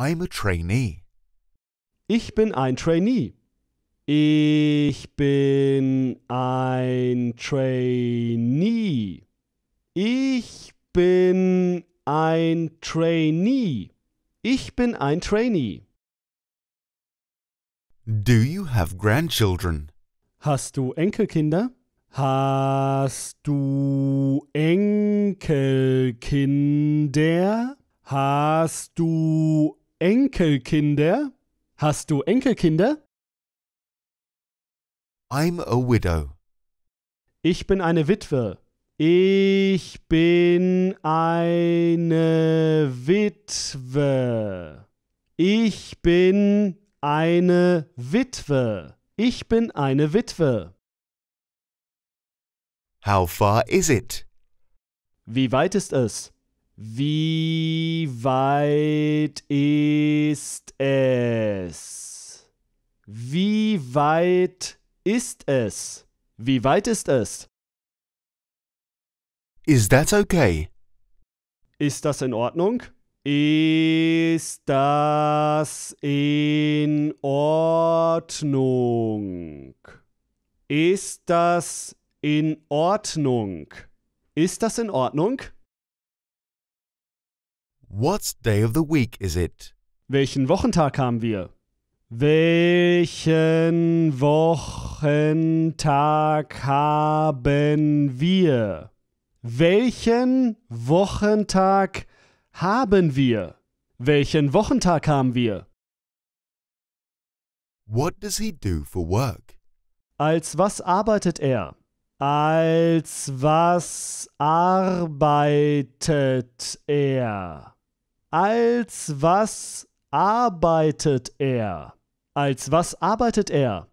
I'm a trainee. Ich bin ein Trainee. Ich bin ein Trainee. Ich bin ein Trainee. Ich bin ein Trainee. Do you have grandchildren? Hast du Enkelkinder? Hast du Enkelkinder? Hast du Enkelkinder? Hast du Enkelkinder? I'm a widow. Ich bin eine Witwe. Ich bin eine Witwe. Ich bin eine Witwe. Ich bin eine Witwe. How far is it? Wie weit ist es? Wie weit ist es? Wie weit ist es? Wie weit ist es? Is that okay? Ist das in Ordnung? Ist das in Ordnung? Ist das in Ordnung? Ist das in Ordnung? What day of the week is it? Welchen Wochentag haben wir? Welchen Wochentag haben wir? Welchen Wochentag haben wir? Welchen Wochentag haben wir? What does he do for work? Als was arbeitet er? Als was arbeitet er? Als was arbeitet er? Als was arbeitet er?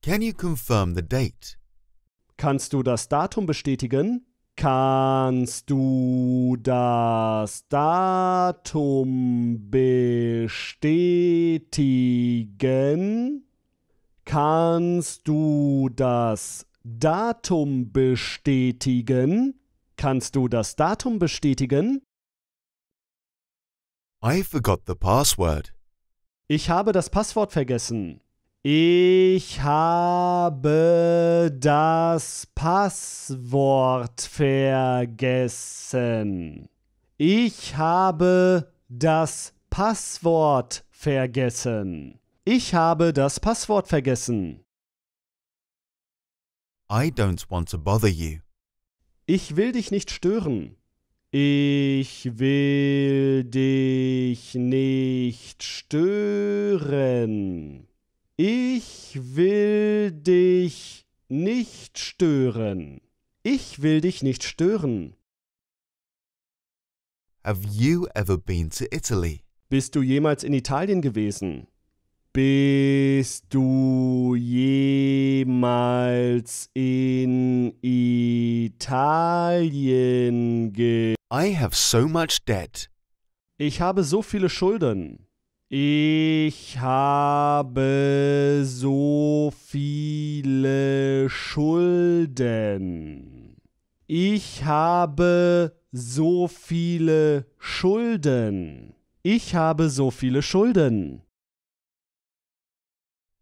Can you confirm the date? Kannst du das Datum bestätigen? Kannst du das Datum bestätigen? Kannst du das Datum bestätigen? Kannst du das Datum bestätigen? I forgot the password. Ich habe das Passwort vergessen. Ich habe das Passwort vergessen. Ich habe das Passwort vergessen. Ich habe das Passwort vergessen. I don't want to bother you. Ich will dich nicht stören. Ich will dich nicht stören. Ich will dich nicht stören. Ich will dich nicht stören. Have you ever been to Italy? Bist du jemals in Italien gewesen? Bist du jemals in Italien gewesen? I have so much debt. Ich habe so viele Schulden. Ich habe so viele Schulden. Ich habe so viele Schulden. Ich habe so viele Schulden.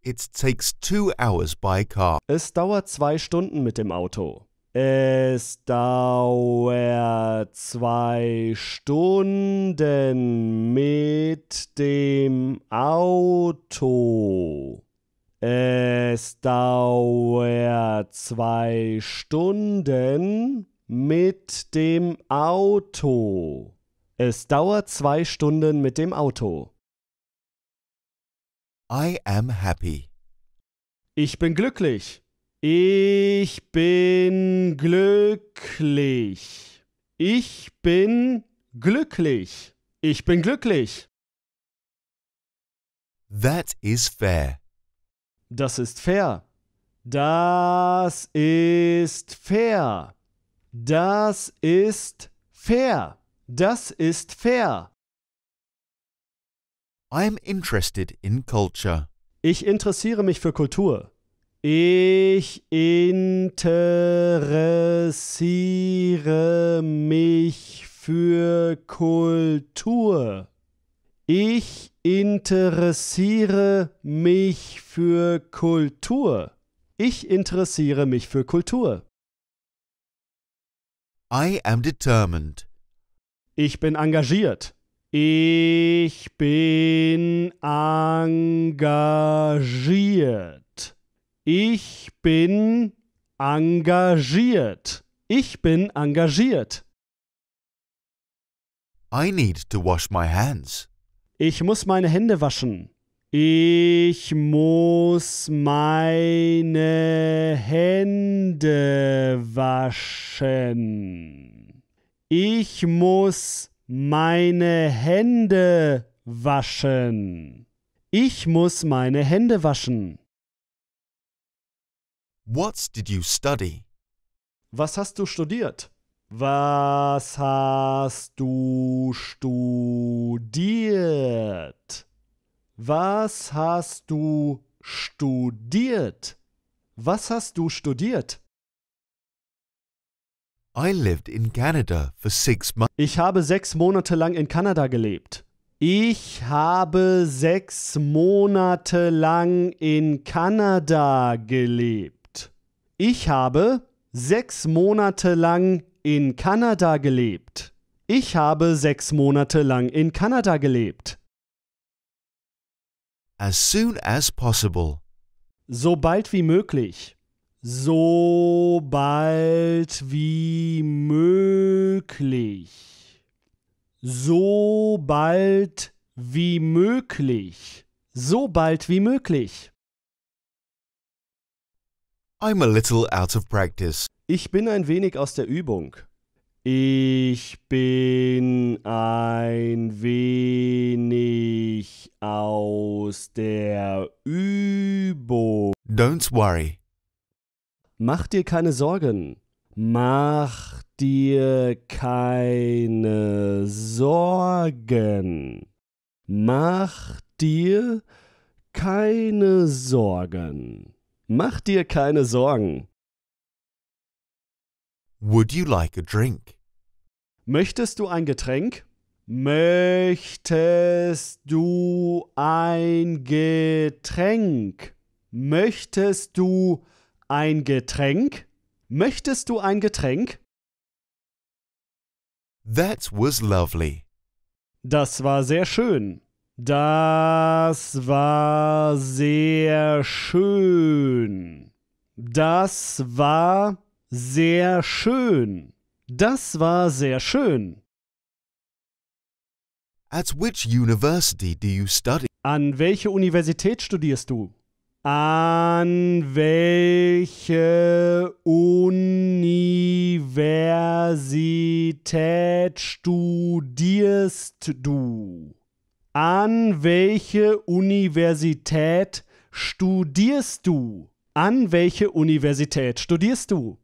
It takes two hours by car. Es dauert zwei Stunden mit dem Auto. Es dauert zwei Stunden mit dem Auto. Es dauert zwei Stunden mit dem Auto. Es dauert zwei Stunden mit dem Auto. I am happy. Ich bin glücklich. Ich bin glücklich. Ich bin glücklich. Ich bin glücklich. That is fair. Das ist fair. Das ist fair. Das ist fair. Das ist fair. I'm interested in culture. Ich interessiere mich für Kultur. Ich interessiere mich für Kultur. Ich interessiere mich für Kultur. Ich interessiere mich für Kultur. I am determined. Ich bin engagiert. Ich bin engagiert. Ich bin engagiert. Ich bin engagiert. I need to wash my hands. Ich muss meine Hände waschen. Ich muss meine Hände waschen. Ich muss meine Hände waschen. Ich muss meine Hände waschen. What did you study? Was hast du studiert? Was hast du studiert? Was hast du studiert? Was hast du studiert? I lived in Canada for six months. Ich habe sechs Monate lang in Kanada gelebt. Ich habe sechs Monate lang in Kanada gelebt. Ich habe sechs Monate lang in Kanada gelebt. Ich habe sechs Monate lang in Kanada gelebt. As soon as possible. Sobald wie möglich. Sobald wie möglich. Sobald wie möglich. Sobald wie möglich. I'm a little out of practice. Ich bin ein wenig aus der Übung. Ich bin ein wenig aus der Übung. Don't worry. Mach dir keine Sorgen. Mach dir keine Sorgen. Mach dir keine Sorgen. Mach dir keine Sorgen. Would you like a drink? Möchtest du ein Getränk? Möchtest du ein Getränk? Möchtest du ein Getränk? Möchtest du ein Getränk? That was lovely. Das war sehr schön. Das war sehr schön. Das war sehr schön. Das war sehr schön. At which university do you study? An welche Universität studierst du? An welche Universität studierst du? An welche Universität studierst du? An welche Universität studierst du?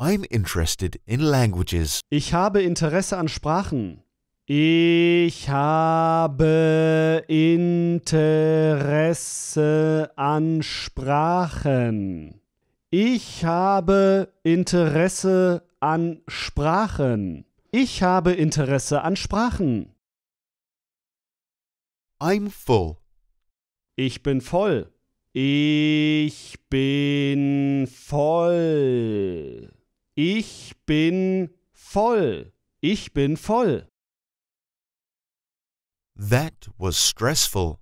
I'm interested in languages. Ich habe Interesse an Sprachen. Ich habe Interesse an Sprachen. Ich habe Interesse an Sprachen. Ich habe Interesse an Sprachen. I'm full. Ich bin voll. Ich bin voll. Ich bin voll. Ich bin voll. That was stressful.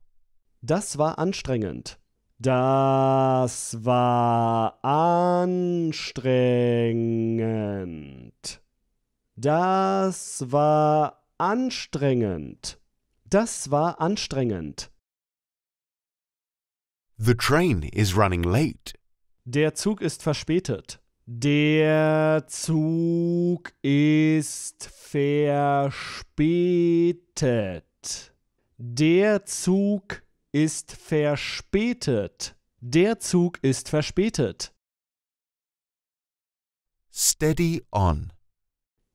Das war anstrengend. Das war anstrengend. Das war anstrengend. Das war anstrengend. The train is running late. Der Zug ist verspätet. Der Zug ist verspätet. Der Zug ist verspätet. Der Zug ist verspätet. Steady on.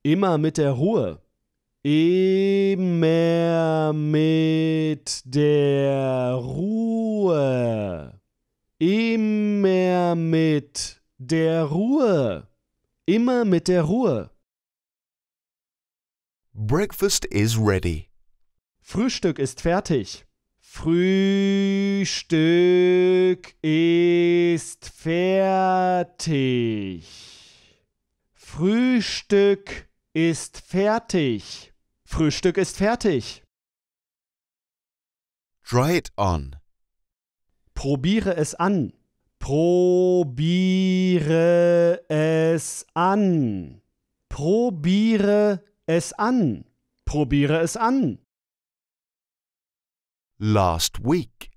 Immer mit der Ruhe. Immer mit der Ruhe. Immer mit der Ruhe. Immer mit der Ruhe. Breakfast is ready. Frühstück ist fertig. Frühstück ist fertig. Frühstück ist fertig. Frühstück ist fertig. Try it on. Probiere es an. Probiere es an. Probiere es an. Probiere es an. Last week.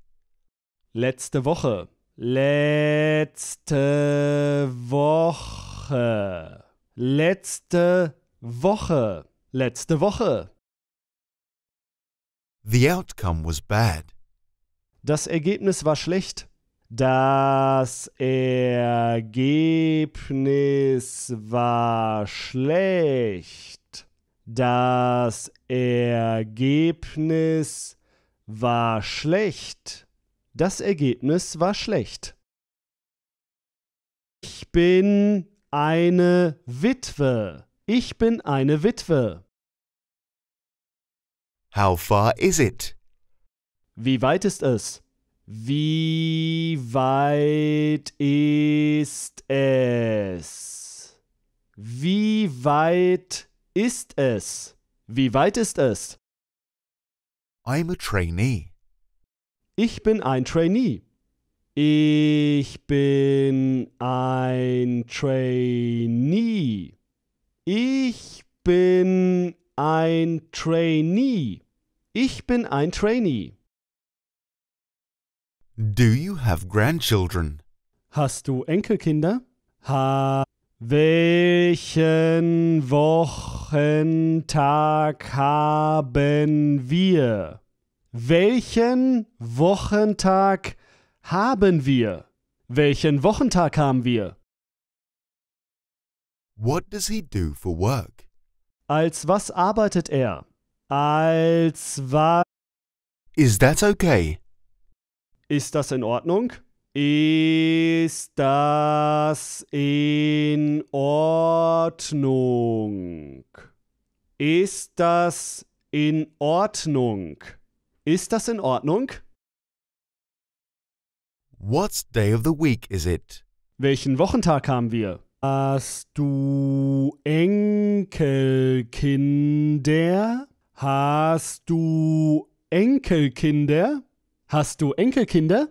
Letzte Woche. Letzte Woche. Letzte Woche. Letzte Woche. The outcome was bad. Das Ergebnis war schlecht. Das Ergebnis war schlecht. Das Ergebnis war schlecht. Das Ergebnis war schlecht. Ich bin eine Witwe. Ich bin eine Witwe. How far is it? Wie weit ist es? Wie weit ist es? Wie weit ist es? Wie weit ist es? I'm a trainee. Ich bin ein Trainee. Ich bin ein Trainee. Ich bin ein Trainee. Ich bin ein Trainee. Do you have grandchildren? Hast du Enkelkinder? Ha welchen Wochentag haben wir? Welchen Wochentag haben wir? Welchen Wochentag haben wir? What does he do for work? Als was arbeitet er? Als was? Is that okay? Ist das in Ordnung? Ist das in Ordnung? Ist das in Ordnung? Ist das in Ordnung? What day of the week is it? Welchen Wochentag haben wir? Hast du Enkelkinder? Hast du Enkelkinder? Hast du Enkelkinder?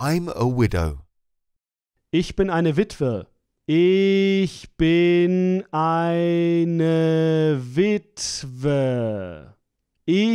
I'm a widow. Ich bin eine Witwe. Ich bin eine Witwe. Ich